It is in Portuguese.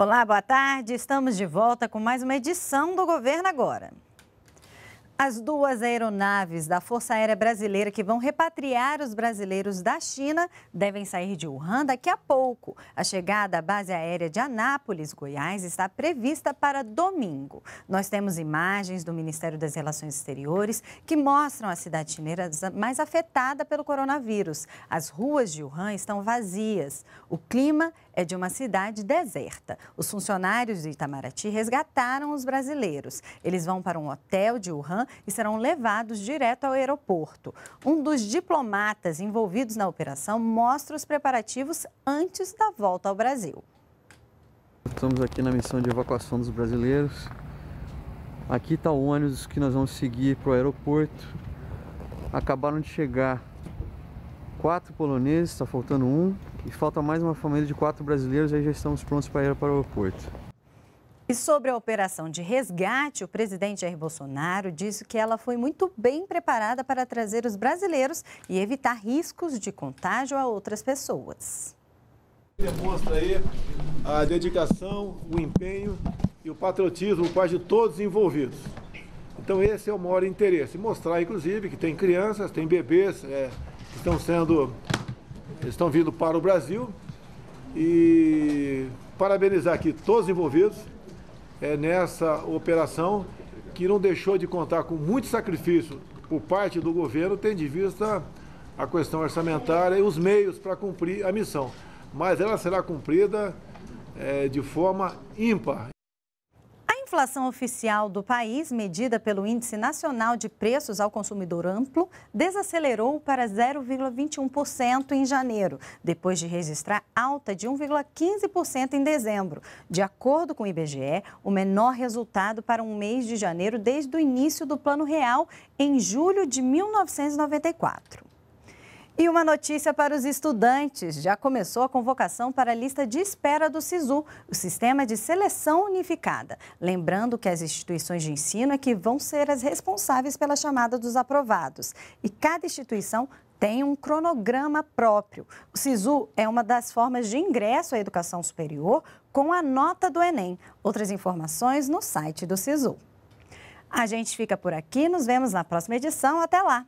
Olá, boa tarde. Estamos de volta com mais uma edição do Governo Agora. As duas aeronaves da Força Aérea Brasileira que vão repatriar os brasileiros da China devem sair de Wuhan daqui a pouco. A chegada à base aérea de Anápolis, Goiás, está prevista para domingo. Nós temos imagens do Ministério das Relações Exteriores que mostram a cidade chineira mais afetada pelo coronavírus. As ruas de Wuhan estão vazias. O clima é é de uma cidade deserta. Os funcionários de Itamaraty resgataram os brasileiros. Eles vão para um hotel de Wuhan e serão levados direto ao aeroporto. Um dos diplomatas envolvidos na operação mostra os preparativos antes da volta ao Brasil. Estamos aqui na missão de evacuação dos brasileiros. Aqui está o ônibus que nós vamos seguir para o aeroporto. Acabaram de chegar quatro poloneses, está faltando um. E falta mais uma família de quatro brasileiros e já estamos prontos para ir para o aeroporto. E sobre a operação de resgate, o presidente Jair Bolsonaro disse que ela foi muito bem preparada para trazer os brasileiros e evitar riscos de contágio a outras pessoas. Demonstra aí a dedicação, o empenho e o patriotismo quase de todos os envolvidos. Então esse é o maior interesse, mostrar inclusive que tem crianças, tem bebês é, que estão sendo eles estão vindo para o Brasil e parabenizar aqui todos envolvidos é, nessa operação que não deixou de contar com muito sacrifício por parte do governo, tendo em vista a questão orçamentária e os meios para cumprir a missão. Mas ela será cumprida é, de forma ímpar inflação oficial do país, medida pelo Índice Nacional de Preços ao Consumidor Amplo, desacelerou para 0,21% em janeiro, depois de registrar alta de 1,15% em dezembro. De acordo com o IBGE, o menor resultado para um mês de janeiro desde o início do Plano Real, em julho de 1994. E uma notícia para os estudantes: já começou a convocação para a lista de espera do SISU, o Sistema de Seleção Unificada. Lembrando que as instituições de ensino é que vão ser as responsáveis pela chamada dos aprovados. E cada instituição tem um cronograma próprio. O SISU é uma das formas de ingresso à educação superior com a nota do Enem. Outras informações no site do SISU. A gente fica por aqui, nos vemos na próxima edição. Até lá!